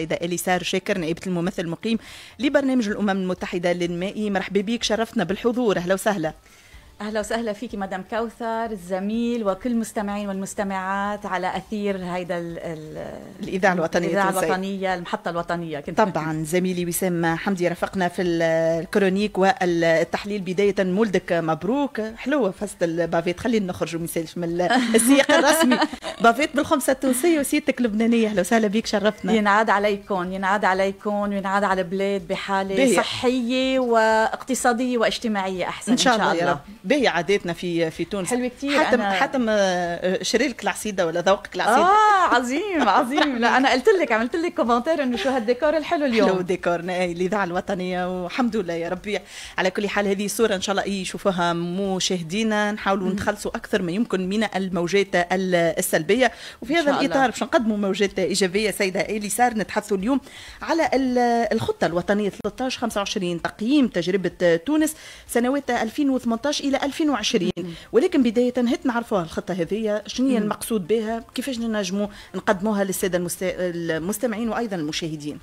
السيدة إليسار شاكر نائبة الممثل المقيم لبرنامج الأمم المتحدة للمائي مرحبا بك شرفتنا بالحضور أهلا وسهلا اهلا وسهلا فيك مدام كوثر الزميل وكل المستمعين والمستمعات على اثير هيدا ال ال الاذاعه الوطنيه الاذاعه الوطنيه المحطه الوطنيه كنت طبعا زميلي وسام حمدي رافقنا في الكرونيك والتحليل بدايه مولدك مبروك حلوه فست البافيت خلينا نسالش من السياق الرسمي بافيت بالخمسه التونسيه وسيدتك اللبنانيه اهلا وسهلا بك شرفتنا ينعاد عليكم ينعاد عليكم وينعاد على البلاد بحاله صحيه واقتصاديه واجتماعيه احسن ان شاء, إن شاء الله باهي عاداتنا في في تونس حلوه كثير حتى أنا... حتى آه، شري لك العصيده ولا ذوقك العصيده اه عظيم عظيم لا انا قلت لك عملت لك كومنتير انه شو هالديكور الحلو اليوم حلو ديكورنا الاذاعه الوطنيه والحمد لله يا ربي على كل حال هذه صوره ان شاء الله يشوفوها مشاهدينا نحاولوا نتخلصوا اكثر ما يمكن من الموجات السلبيه وفي هذا الاطار باش نقدموا موجات ايجابيه سيده ايلي سار نتحدثوا اليوم على الخطه الوطنيه 13 25 تقييم تجربه تونس سنوات 2018 الى 2020 ولكن بدايه هات نعرفوا الخطه هذه شنو هي المقصود بها كيفاش ننجموا نقدموها للساده المستمعين وايضا المشاهدين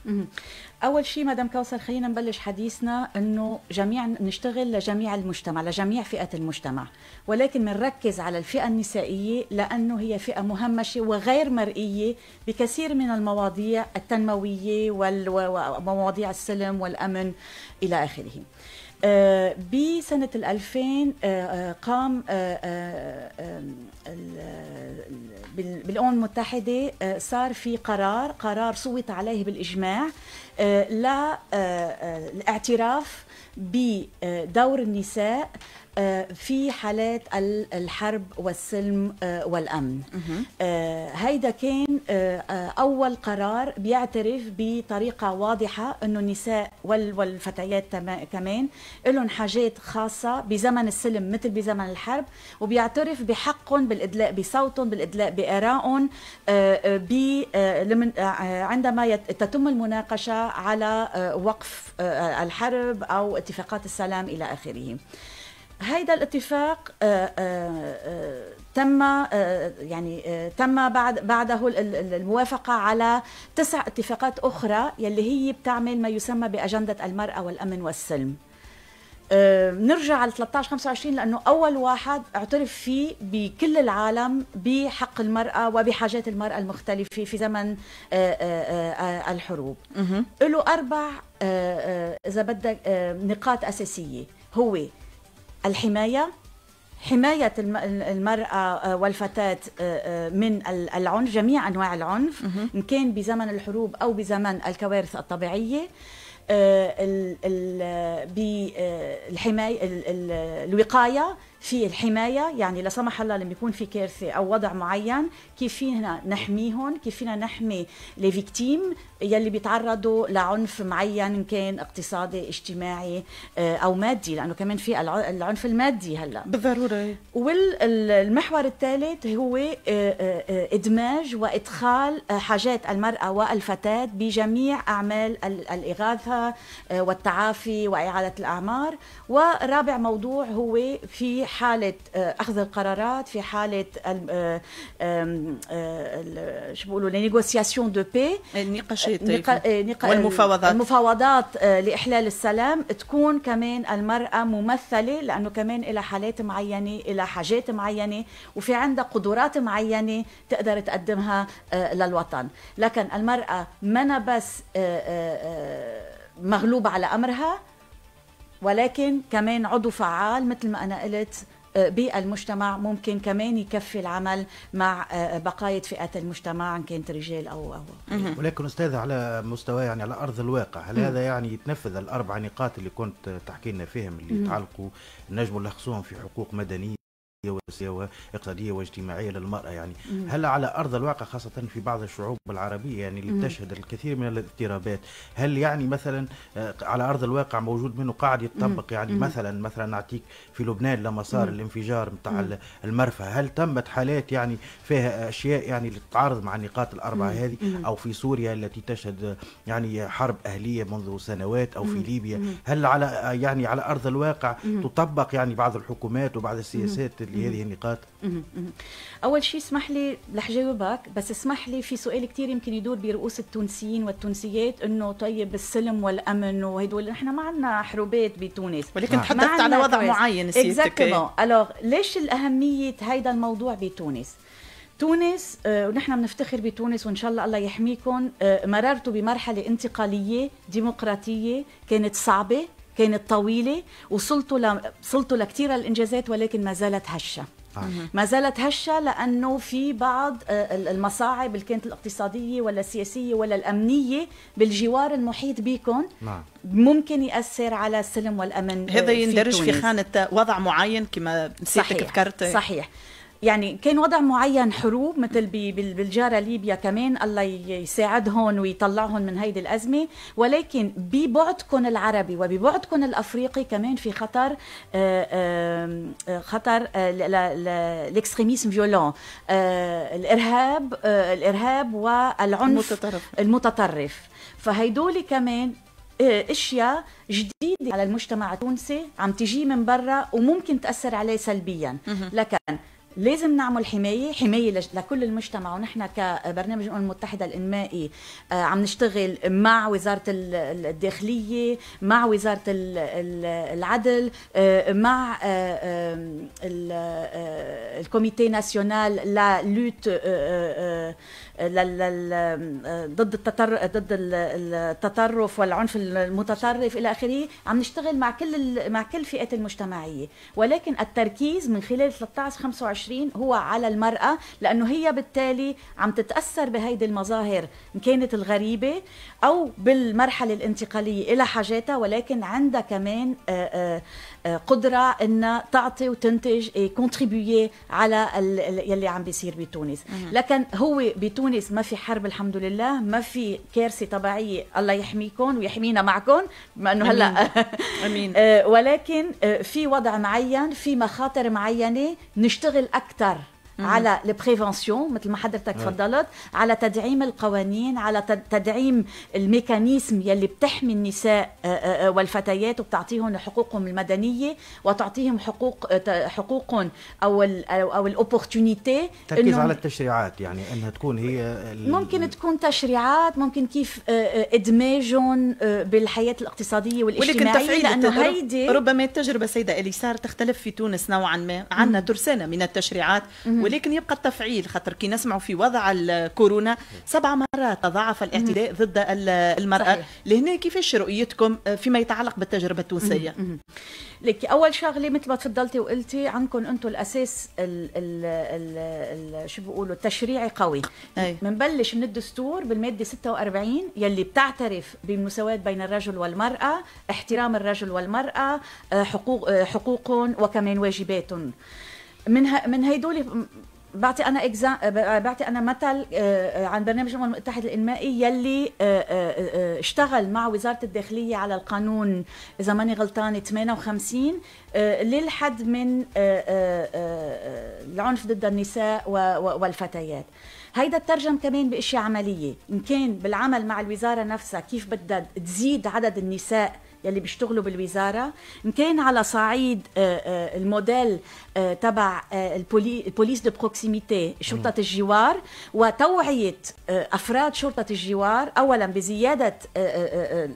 اول شيء مدام كوثر خلينا نبلش حديثنا انه جميع نشتغل لجميع المجتمع لجميع فئه المجتمع ولكن بنركز على الفئه النسائيه لانه هي فئه مهمشه وغير مرئيه بكثير من المواضيع التنمويه ومواضيع السلم والامن الى اخره آه، بسنة 2000 آه، آه، قام بالأمم المتحدة صار في قرار قرار صوت عليه بالإجماع للاعتراف بدور النساء آه، في حالات الحرب والسلم آه، والأمن آه، هيدا كان أول قرار بيعترف بطريقة واضحة أنه النساء والفتيات كمان لهم حاجات خاصة بزمن السلم مثل بزمن الحرب وبيعترف بحقهم بالإدلاء بصوتهم بالإدلاء بآرائهم عندما تتم المناقشة على وقف الحرب أو اتفاقات السلام إلى آخره هيدا الاتفاق آه، آه، آه، تم يعني تم بعد بعده الموافقه على تسع اتفاقات اخرى يلي هي بتعمل ما يسمى باجنده المراه والامن والسلم نرجع على 13 25 لانه اول واحد اعترف فيه بكل العالم بحق المراه وبحاجات المراه المختلفه في زمن الحروب له اربع اذا بدك نقاط اساسيه هو الحماية حماية المرأة آه، والفتاة آه، آه، من العنف جميع أنواع العنف إن كان بزمن الحروب أو بزمن الكوارث الطبيعية بالحماية الوقاية في الحمايه يعني لا سمح الله لما يكون في كارثه او وضع معين كيف فينا نحميهم كيف فينا نحمي لي فيكتيم يلي بيتعرضوا لعنف معين ان كان اقتصادي اجتماعي آه، او مادي لانه كمان في العنف المادي هلا بالضروره والمحور الثالث هو آه، آه، ادماج وادخال حاجات المراه والفتاه بجميع اعمال الاغاثه والتعافي واعاده الاعمار ورابع موضوع هو في حاله آه، اخذ القرارات في حاله آه، آه، شو بيقولوا نيغوسياسيون دو بي النقاشات والمفاوضات المفاوضات لاحلال السلام تكون كمان المراه ممثله لانه كمان لها حالات معينه لها حاجات معينه وفي عندها قدرات معينه تقدر تقدمها للوطن لكن المراه منا بس مغلوبه على امرها ولكن كمان عضو فعال مثل ما أنا قلت آه، بالمجتمع ممكن كمان يكفي العمل مع آه، بقايا فئات المجتمع ان كانت رجال او او ولكن استاذه على مستوى يعني على ارض الواقع هل هذا يعني يتنفذ الاربع نقاط اللي كنت تحكي لنا فيهم اللي يتعلقوا نجموا نلخصوهم في حقوق مدنيه والسياسيه واقتصاديه واجتماعيه للمراه يعني هل على ارض الواقع خاصه في بعض الشعوب العربيه يعني اللي تشهد الكثير من الاضطرابات هل يعني مثلا آه، على ارض الواقع موجود منه قاعد يتطبق يعني مثلا مثلا نعطيك في لبنان لما صار الانفجار نتاع المرفأ هل تمت حالات يعني فيها اشياء يعني تتعارض مع النقاط الاربعه هذه او في سوريا التي تشهد يعني حرب اهليه منذ سنوات او في ليبيا هل على آه، يعني على ارض الواقع تطبق يعني بعض الحكومات وبعض السياسات لهذه النقاط اول شيء اسمح لي رح جاوبك بس اسمح لي في سؤال كثير يمكن يدور برؤوس التونسيين والتونسيات انه طيب السلم والامن وهدول نحن ما عندنا حروبات بتونس ولكن نعم. تحدثت على وضع كويس. معين سيادتك الوغ ليش الاهميه هيدا الموضوع بتونس تونس آه، ونحن بنفتخر بتونس وان شاء الله الله يحميكم آه، مررتوا بمرحله انتقاليه ديمقراطيه كانت صعبه كانت طويله وصلتوا ل... وصلتوا لكثير الانجازات ولكن ما زالت هشه آه. ما زالت هشه لانه في بعض آه، المصاعب اللي كانت الاقتصاديه ولا السياسيه ولا الامنيه بالجوار المحيط بكم نعم. ممكن ياثر على السلم والامن آه، هذا يندرج في, في خانه وضع معين كما نسيتك ذكرت صحيح يعني كان وضع معين حروب مثل بالجارة ليبيا كمان الله يساعدهم ويطلعهم من هيدي الأزمة ولكن ببعدكم العربي وببعدكم الأفريقي كمان في خطر آه، آه، خطر الاكستريميزم آه، فيولون الإرهاب الإرهاب والعنف المتطرف, المتطرف. فهيدول كمان اشياء جديده على المجتمع التونسي عم تجي من برا وممكن تاثر عليه سلبيا لكن لازم نعمل حمايه حمايه لكل المجتمع ونحن كبرنامج الامم المتحده الانمائي آه، عم نشتغل مع وزاره الداخليه مع وزاره العدل آه، مع آه، الكوميتي ناسيونال لا لوت ضد التطر ضد التطرف والعنف المتطرف الى اخره عم نشتغل مع كل مع كل الفئات المجتمعيه ولكن التركيز من خلال 13 25 20 هو على المرأة لأنه هي بالتالي عم تتأثر بهيدي المظاهر إن كانت الغريبة أو بالمرحلة الانتقالية إلى حاجاتها ولكن عندها كمان آه، آه، قدره انها تعطي وتنتج كونتريبيي إيه، على يلي عم بيصير بتونس لكن هو بتونس ما في حرب الحمد لله ما في كارثه طبيعيه الله يحميكم ويحمينا معكم بما انه هلا امين آه، ولكن آه، في وضع معين في مخاطر معينه نشتغل اكثر على البريفنسيون مثل ما حضرتك تفضلت على تدعيم القوانين على تدعيم الميكانيزم يلي بتحمي النساء والفتيات وبتعطيهم حقوقهم المدنيه وتعطيهم حقوق حقوقهم او الـ او الاوبورتونيتي تركيز على التشريعات يعني انها تكون هي ممكن تكون تشريعات ممكن كيف ادماجهم بالحياه الاقتصاديه والاجتماعيه لانه هيدي ربما التجربه سيده اليسار تختلف في تونس نوعا ما عندنا ترسانه من التشريعات ولكن يبقى التفعيل خاطر كي نسمعوا في وضع الكورونا سبع مرات تضاعف الاعتداء ضد المراه لهنا كيفاش رؤيتكم فيما يتعلق بالتجربه التونسيه لك اول شغله مثل ما تفضلتي وقلتي عندكم انتم الاساس الـ الـ الـ شو بيقولوا التشريعي قوي بنبلش من الدستور بالماده 46 يلي بتعترف بالمساواه بين الرجل والمراه احترام الرجل والمراه آه، حقوق آه، حقوقهم وكمان واجباتهم من ه... من هيدول بعطي انا اكزام بعطي انا مثل آه، آه، عن برنامج الامم المتحده الانمائي يلي آه، اشتغل مع وزاره الداخليه على القانون اذا ماني غلطانه 58 للحد من العنف ضد النساء والفتيات هيدا ترجم كمان باشياء عمليه ان كان بالعمل مع الوزاره نفسها كيف بدها تزيد عدد النساء يلي بيشتغلوا بالوزاره ان كان على صعيد آه، آه، الموديل آه، تبع البوليس دو بروكسيميتي شرطه الجوار وتوعيه افراد شرطه الجوار اولا بزياده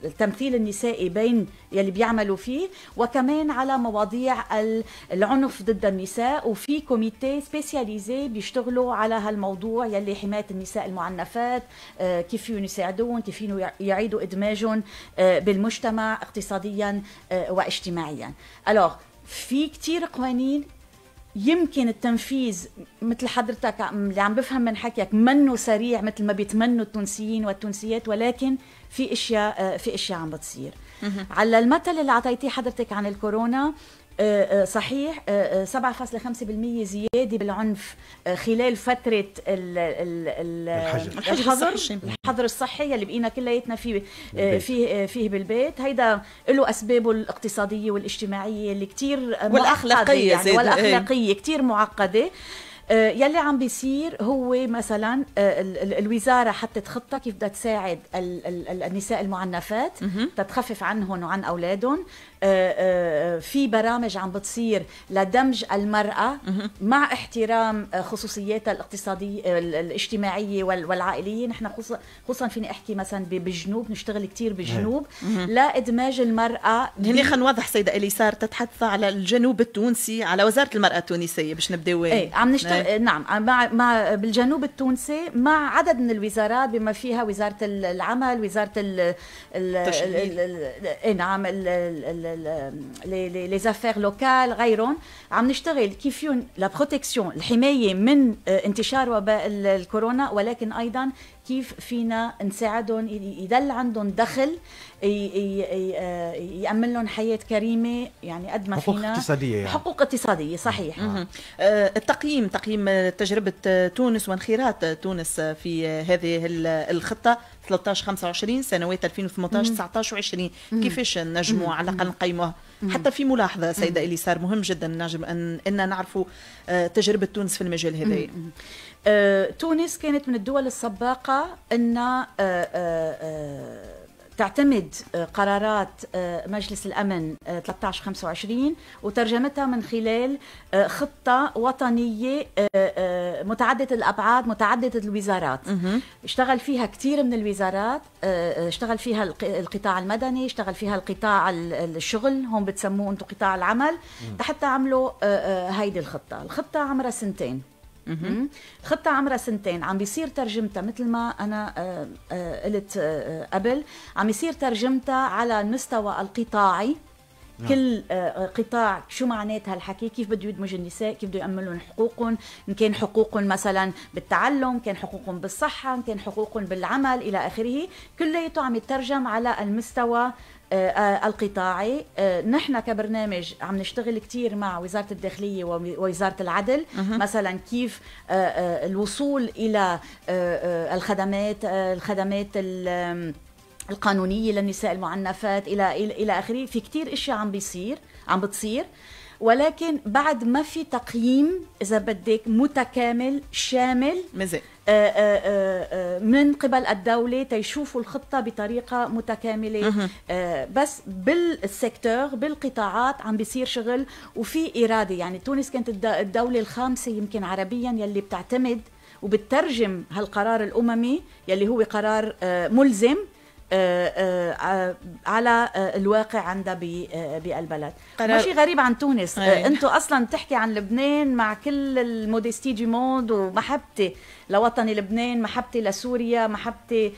التمثيل النسائي بين يلي بيعملوا فيه وكمان على مواضيع العنف ضد النساء وفي كوميتي سبيسياليزي بيشتغلوا على هالموضوع يلي حمايه النساء المعنفات كيف يساعدون كيف يعيدوا ادماجهم بالمجتمع اقتصاديا آه، واجتماعيا الوغ في كثير قوانين يمكن التنفيذ مثل حضرتك اللي عم بفهم من حكيك منه سريع مثل ما بيتمنوا التونسيين والتونسيات ولكن في اشياء آه، في اشياء عم بتصير على المثل اللي اعطيتيه حضرتك عن الكورونا آه، آه، صحيح 7.5% آه، زياده بالعنف خلال فتره ال ال الحجر الحظر الصحي اللي بقينا كلياتنا فيه فيه فيه بالبيت هيدا له اسبابه الاقتصاديه والاجتماعيه اللي كثير والاخلاقيه يعني إيه. والاخلاقيه كثير معقده آه، يلي عم بيصير هو مثلا آه، الوزاره حطت خطه كيف بدها تساعد النساء المعنفات تتخفف عنهم وعن اولادهم آه، في برامج عم بتصير لدمج المراه مع احترام خصوصياتها الاقتصاديه الاجتماعيه والعائليه نحن خصوصا فيني احكي مثلا بالجنوب نشتغل كثير بالجنوب لادماج المراه هني يعني خلينا نوضح سيده اليسار تتحدث على الجنوب التونسي على وزاره المراه التونسيه باش نبدا وين إيه، عم نشتغل آه، آه، نعم آه، مع, مع بالجنوب التونسي مع عدد من الوزارات بما فيها وزاره العمل وزاره ال نعم لي زافير لوكال غيرهم عم نشتغل كيفيون لا بروتيكسيون الحمايه من انتشار وباء الكورونا ولكن ايضا كيف فينا نساعدهم يدل عندهم دخل آه، يأمن لهم حياة كريمة يعني قد ما حقوق فينا حقوق اقتصادية يعني. حقوق اقتصادية صحيح آه. التقييم تقييم تجربة آه، تونس وانخراط آه، تونس في هذه الخطة 13 25 سنوات 2018 19 20 كيفاش نجموا على الاقل نقيموها حتى في ملاحظه سيده اليسار مهم جدا نجم ان ان نعرفوا تجربه تونس في المجال هذا آه، تونس كانت من الدول السباقة أن آه، آه، تعتمد قرارات مجلس الامن 1325 وترجمتها من خلال خطه وطنيه متعدده الابعاد متعدده الوزارات اشتغل فيها كثير من الوزارات اشتغل فيها القطاع المدني اشتغل فيها القطاع الشغل هم بتسموه انتم قطاع العمل حتى عملوا هيدي الخطه الخطه عمرها سنتين خطة عمرها سنتين عم بيصير ترجمتها مثل ما أنا آه، آه، قلت آه، قبل عم يصير ترجمتها على المستوى القطاعي نعم. كل آه، قطاع شو معناتها الحكي كيف بده يدمج النساء كيف بده يأمن لهم حقوقهم إن كان حقوقهم مثلا بالتعلم كان حقوقهم بالصحة إن كان حقوقهم بالعمل إلى آخره كلياته عم يترجم على المستوى آه، آه، القطاعي نحن كبرنامج عم نشتغل كثير مع وزارة الداخلية ووزارة العدل أه. مثلا كيف الوصول إلى الخدمات الخدمات القانونية للنساء المعنفات إلى إلى آخره في كتير أشياء عم بيصير عم بتصير ولكن بعد ما في تقييم إذا بدك متكامل شامل مزق آه، آه، آه، من قبل الدولة تيشوفوا الخطة بطريقة متكاملة بس بالسيكتور بالقطاعات عم بيصير شغل وفي إرادة يعني تونس كانت الدولة الخامسة يمكن عربيا يلي بتعتمد وبترجم هالقرار الأممي يلي هو قرار ملزم آه، آه، آه، على الواقع عندها بالبلد ماشي غريب عن تونس انتو اصلا تحكي عن لبنان مع كل الموديستي دي موند ومحبتي لوطني لبنان محبتي لسوريا محبتي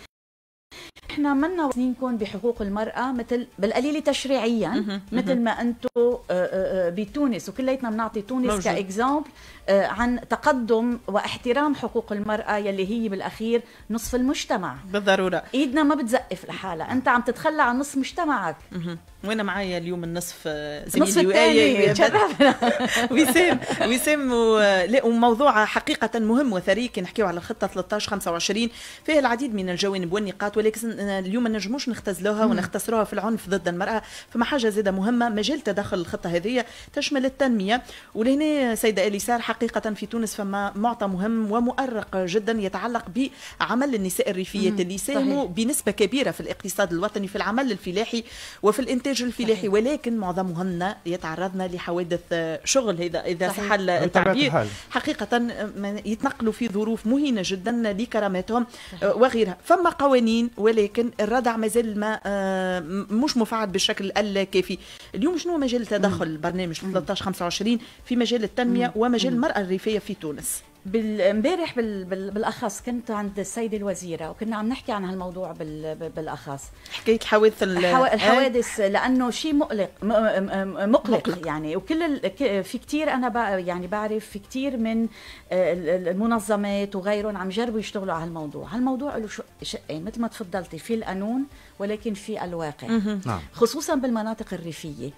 احنا منا وزنينكم بحقوق المراه مثل بالقليل تشريعيا مثل ما انتم آه، آه، آه، بتونس وكليتنا بنعطي تونس كاكزامبل عن تقدم واحترام حقوق المراه يلي هي بالاخير نصف المجتمع بالضروره ايدنا ما بتزقف لحالها انت عم تتخلى عن نصف مجتمعك وانا معايا اليوم النصف آه، زميلي وآية وسام وسام لا وموضوع حقيقة مهم وثري كي نحكيو على الخطة 13 25 فيها العديد من الجوانب والنقاط ولكن اليوم ما نجموش نختزلوها ونختصروها في العنف ضد المرأة فما حاجة زادة مهمة مجال تدخل الخطة هذه تشمل التنمية ولهنا سيدة اليسار حقيقة في تونس فما معطى مهم ومؤرق جدا يتعلق بعمل النساء الريفيات اللي يساهموا بنسبة كبيرة في الاقتصاد الوطني في العمل الفلاحي وفي الانتاج الانتاج الفلاحي ولكن معظمهن يتعرضن لحوادث آه، شغل هذا اذا صح التعبير حقيقه آه، يتنقلوا في ظروف مهينه جدا لكراماتهم آه، وغيرها فما قوانين ولكن الردع مازال ما مش مفعل بالشكل الكافي اليوم شنو مجال التدخل برنامج 13 25 في مجال التنميه ومجال المراه الريفيه في تونس امبارح بال... بال... بالاخص كنت عند السيده الوزيره وكنا عم نحكي عن هالموضوع بال... بالاخص حكيت حوادث الحو... إيه؟ الحوادث لانه شيء مقلق مقلق, يعني وكل ال... في كثير انا ب... يعني بعرف في كثير من آه، المنظمات وغيرهم عم يجربوا يشتغلوا على هالموضوع هالموضوع له شقين مثل ما تفضلتي في القانون ولكن في الواقع نعم. خصوصا بالمناطق الريفيه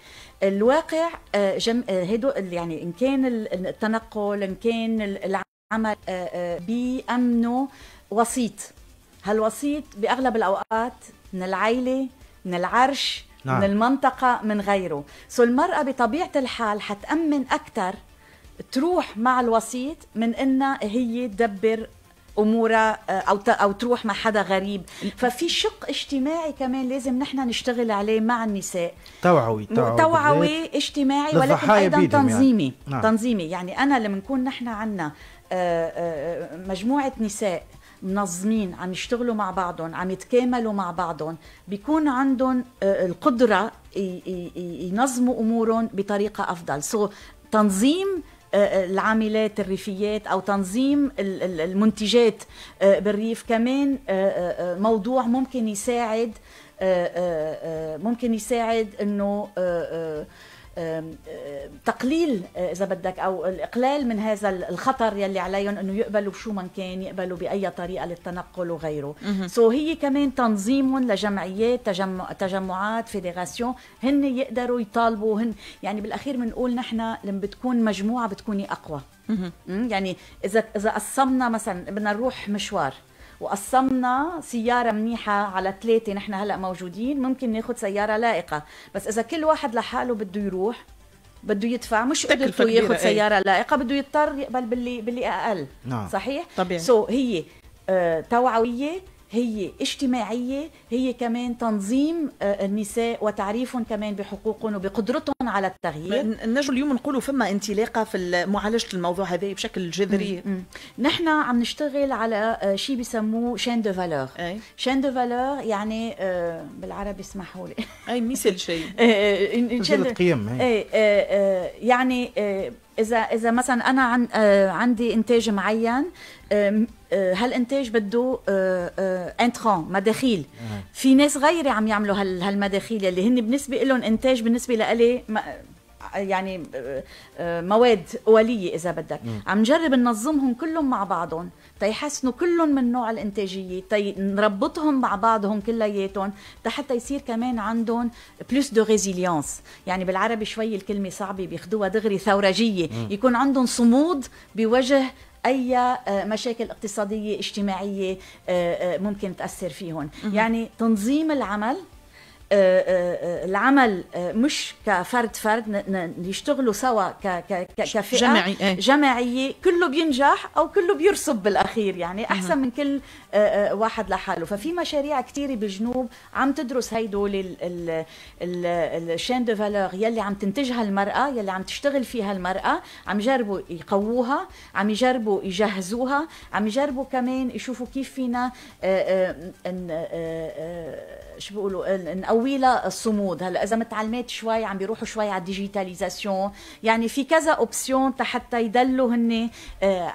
الواقع آه، جم... آه، هدو يعني ان كان التنقل ان كان العمل عمل آه، آه، بأمنه وسيط هالوسيط باغلب الاوقات من العيله من العرش نعم. من المنطقه من غيره سو المراه بطبيعه الحال حتامن اكثر تروح مع الوسيط من انها هي تدبر امورها آه، او او تروح مع حدا غريب ففي شق اجتماعي كمان لازم نحن نشتغل عليه مع النساء توعوي توعوي, توعوي اجتماعي ولكن ايضا يعني. تنظيمي يعني. نعم. تنظيمي يعني انا لما نكون نحن عندنا آه، آه، مجموعه نساء منظمين عم يشتغلوا مع بعضهم عم يتكاملوا مع بعضهم بيكون عندهم آه، القدره ينظموا امورهم بطريقه افضل سو تنظيم العاملات الريفيات او تنظيم المنتجات بالريف كمان موضوع ممكن يساعد ممكن يساعد انه تقليل أه، اذا بدك او الاقلال من هذا الخطر يلي عليهم انه يقبلوا بشو من كان يقبلوا باي طريقه للتنقل وغيره سو so هي كمان تنظيمهم لجمعيات تجمع تجمعات فيدراسيون هن يقدروا يطالبوا هن يعني بالاخير بنقول نحن لما بتكون مجموعه بتكوني اقوى يعني اذا اذا قسمنا مثلا بدنا نروح مشوار وقسمنا سياره منيحه على ثلاثه نحن هلا موجودين ممكن ناخذ سياره لائقه بس اذا كل واحد لحاله بده يروح بده يدفع مش قدرته ياخذ إيه. سياره لائقه بده يضطر يقبل باللي باللي اقل نعم. صحيح طبيعي سو so هي آه، توعويه هي اجتماعية هي كمان تنظيم آه، النساء وتعريفهم كمان بحقوقهم وبقدرتهم على التغيير نجو اليوم نقولوا فما انطلاقة في معالجة الموضوع هذا بشكل جذري نحن عم نشتغل على آه، شيء بسموه شين دو فالور شين دو فالور يعني آه، بالعربي اسمحوا لي اي مثل شيء قيم إيه، يعني اذا اذا مثلا انا عن آه، عندي انتاج معين آه، هالانتاج بده انترون آه، مداخيل في ناس غيري عم يعملوا هالمداخيل اللي هن بالنسبه لهم انتاج بالنسبه لإلي يعني آه، آه، مواد اوليه اذا بدك م. عم نجرب ننظمهم كلهم مع بعضهم تيحسنوا كلهم من نوع الانتاجيه تي نربطهم مع بعضهم كلياتهم حتى يصير كمان عندهم بلوس دو ريزيليانس يعني بالعربي شوي الكلمه صعبه بياخذوها دغري ثورجيه م. يكون عندهم صمود بوجه اي آه، مشاكل اقتصاديه اجتماعيه ممكن تاثر فيهم يعني تنظيم العمل آه، آه، آه، العمل مش كفرد فرد يشتغلوا سوا كفئه جماعي. إيه. جماعيه كله بينجح او كله بيرسب بالاخير يعني احسن من كل آه، آه، واحد لحاله ففي مشاريع كثيرة بالجنوب عم تدرس هيدول الشين دو فالور يلي عم تنتجها المرأة يلي عم تشتغل فيها المرأة عم يجربوا يقووها عم يجربوا يجهزوها عم يجربوا كمان يشوفوا كيف فينا آه، شو بيقولوا نقوي لها الصمود هلا اذا متعلمات شوي عم بيروحوا شوي على الديجيتاليزاسيون يعني في كذا اوبسيون حتى يدلوا هن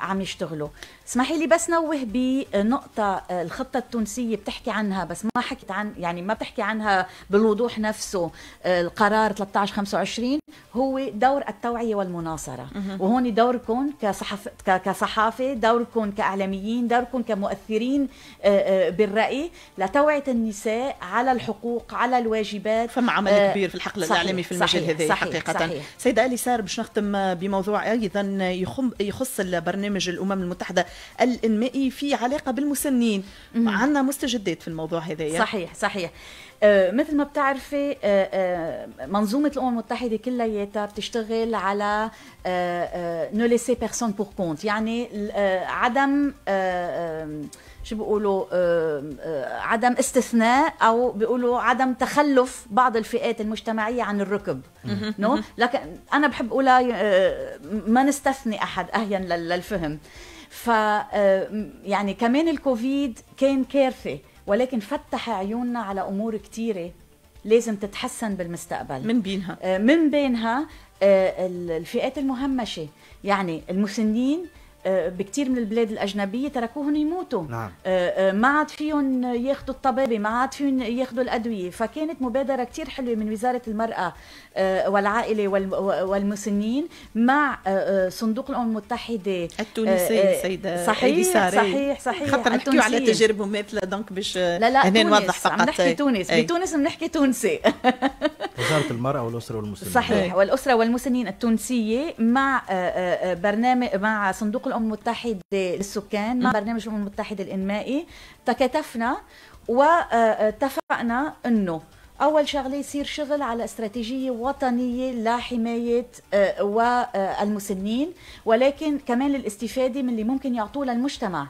عم يشتغلوا اسمحي لي بس نوه بنقطة آه، الخطة التونسية بتحكي عنها بس ما حكيت عن يعني ما بتحكي عنها بالوضوح نفسه آه، القرار 1325 هو دور التوعية والمناصرة وهون دوركم كصحف كصحافة دوركم كإعلاميين دوركم كمؤثرين آه، بالرأي لتوعية النساء على الحقوق على الواجبات فما عمل آه كبير في الحقل الإعلامي في المجال هذا حقيقة صحيح. سيدة آلي سار باش نختم بموضوع أيضا يخص البرنامج الأمم المتحدة الانمائي في علاقه بالمسنين عندنا مستجدات في الموضوع هذا صحيح صحيح آه مثل ما بتعرفي آه آه منظومه الامم المتحده كلياتها بتشتغل على نو ليسي بيرسون بور كونت يعني آه، عدم آه، شو بيقولوا آه، عدم استثناء او بيقولوا عدم تخلف بعض الفئات المجتمعيه عن الركب نو لكن انا بحب اقولها ما نستثني احد اهين للفهم ف آه، يعني كمان الكوفيد كان كارثه ولكن فتح عيوننا على امور كثيره لازم تتحسن بالمستقبل من بينها آه، من بينها آه، الفئات المهمشه يعني المسنين آه، بكثير من البلاد الاجنبيه تركوهم يموتوا نعم. آه، آه، ما عاد فيهم ياخذوا الطبابه ما عاد فيهم ياخذوا الادويه فكانت مبادره كثير حلوه من وزاره المراه والعائله والمسنين مع صندوق الامم المتحده التونسيه السيده صحيح صحيح صحيح خاطر نحكيو على تجارب مثل دونك باش لا لا هنا نوضح فقط نحكي تونس أي. بتونس بنحكي تونسي وزاره المراه والاسره والمسنين صحيح إيه. والاسره والمسنين التونسيه مع برنامج مع صندوق الامم المتحده للسكان مع برنامج الامم المتحده الانمائي تكاتفنا واتفقنا آه، آه، انه اول شغله يصير شغل على استراتيجيه وطنيه لحمايه آه، والمسنين ولكن كمان للاستفاده من اللي ممكن يعطوه للمجتمع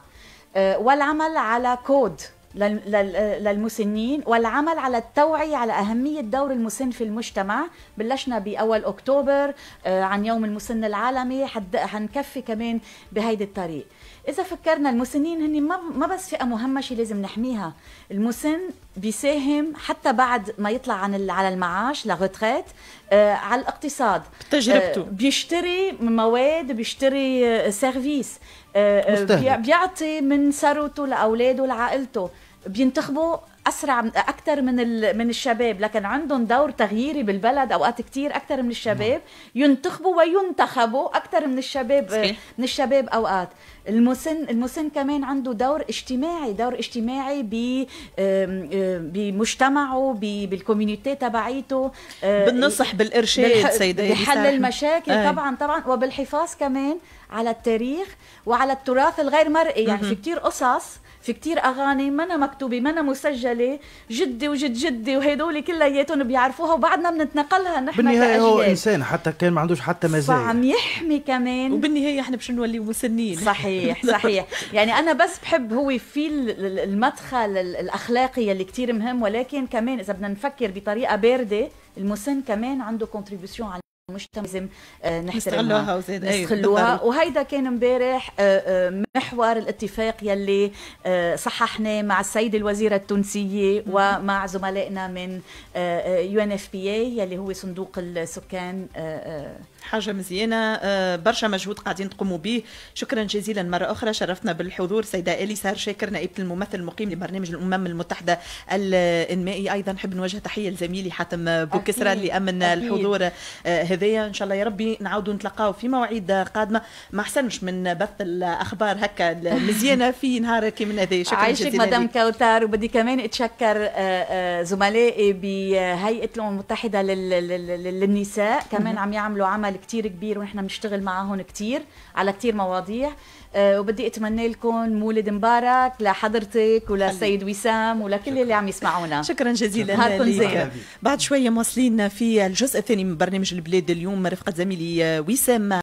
والعمل على كود للمسنين والعمل على التوعية على أهمية دور المسن في المجتمع بلشنا بأول أكتوبر آه، عن يوم المسن العالمي حنكفي كمان بهيدي الطريق اذا فكرنا المسنين هن ما بس فئه مهمشه لازم نحميها المسن بيساهم حتى بعد ما يطلع عن على المعاش لغتريت آه على الاقتصاد بتجربته آه بيشتري مواد بيشتري آه سيرفيس آه, آه، بيعطي من ثروته لاولاده لعائلته بينتخبوا اسرع اكثر من من الشباب لكن عندهم دور تغييري بالبلد اوقات كثير اكثر من الشباب ينتخبوا وينتخبوا اكثر من الشباب صحيح. من الشباب اوقات المسن المسن كمان عنده دور اجتماعي دور اجتماعي ب بمجتمعه بالكوميونيتي تبعيته آه، بالنصح بالارشاد سيدي بحل المشاكل إيه. طبعا طبعا وبالحفاظ كمان على التاريخ وعلى التراث الغير مرئي يعني في كثير قصص في كتير اغاني منا مكتوبه منا مسجله جدي وجد جدي وهدول كلياتهم بيعرفوها وبعدنا بنتنقلها نحن بالنهايه هو انسان حتى كان ما عندوش حتى مزايا فعم يحمي كمان وبالنهايه احنا باش نولي مسنين صحيح صحيح يعني انا بس بحب هو في المدخل الاخلاقي اللي كتير مهم ولكن كمان اذا بدنا نفكر بطريقه بارده المسن كمان عنده كونتريبيوشن على المجتمع لازم آه، نحترمها نستغلوها أيوة، وهيدا كان امبارح آه، آه، محور الاتفاق يلي صححناه مع السيده الوزيره التونسيه ومع زملائنا من يو ان اف بي اي يلي هو صندوق السكان حاجه مزيانه آه، برشا مجهود قاعدين تقوموا به شكرا جزيلا مره اخرى شرفتنا بالحضور سيده الي شاكر نائبه الممثل المقيم لبرنامج الامم المتحده الانمائي ايضا نحب نوجه تحيه لزميلي حاتم بوكسرا اللي امن الحضور آه، هذايا ان شاء الله يا ربي نعاودوا نتلاقاو في مواعيد قادمه ما احسنش من بث الاخبار هكا المزيانه في نهار من هذا شكرا عايشك جزيلا مدام كوثر وبدي كمان اتشكر آه، زملائي بهيئه الامم المتحده للنساء كمان عم يعملوا عمل عمل كتير كبير ونحن بنشتغل معهم كتير على كتير مواضيع أه وبدي اتمنى لكم مولد مبارك لحضرتك وللسيد وسام ولكل اللي عم يسمعونا شكرا جزيلا نهاركم بعد شويه مواصلين في الجزء الثاني من برنامج البلاد اليوم رفقه زميلي آه، وسام